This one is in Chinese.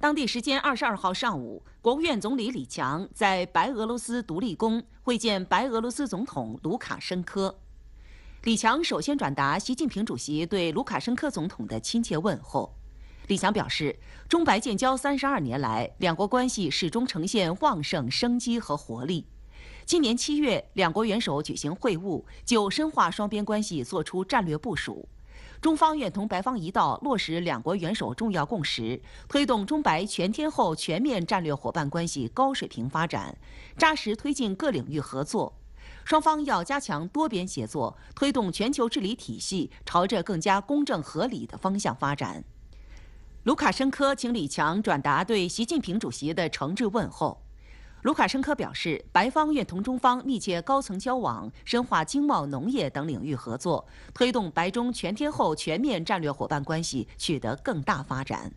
当地时间二十二号上午，国务院总理李强在白俄罗斯独立宫会见白俄罗斯总统卢卡申科。李强首先转达习近平主席对卢卡申科总统的亲切问候。李强表示，中白建交三十二年来，两国关系始终呈现旺盛生机和活力。今年七月，两国元首举行会晤，就深化双边关系作出战略部署。中方愿同白方一道落实两国元首重要共识，推动中白全天候全面战略伙伴关系高水平发展，扎实推进各领域合作。双方要加强多边协作，推动全球治理体系朝着更加公正合理的方向发展。卢卡申科，请李强转达对习近平主席的诚挚问候。卢卡申科表示，白方愿同中方密切高层交往，深化经贸、农业等领域合作，推动白中全天候全面战略伙伴关系取得更大发展。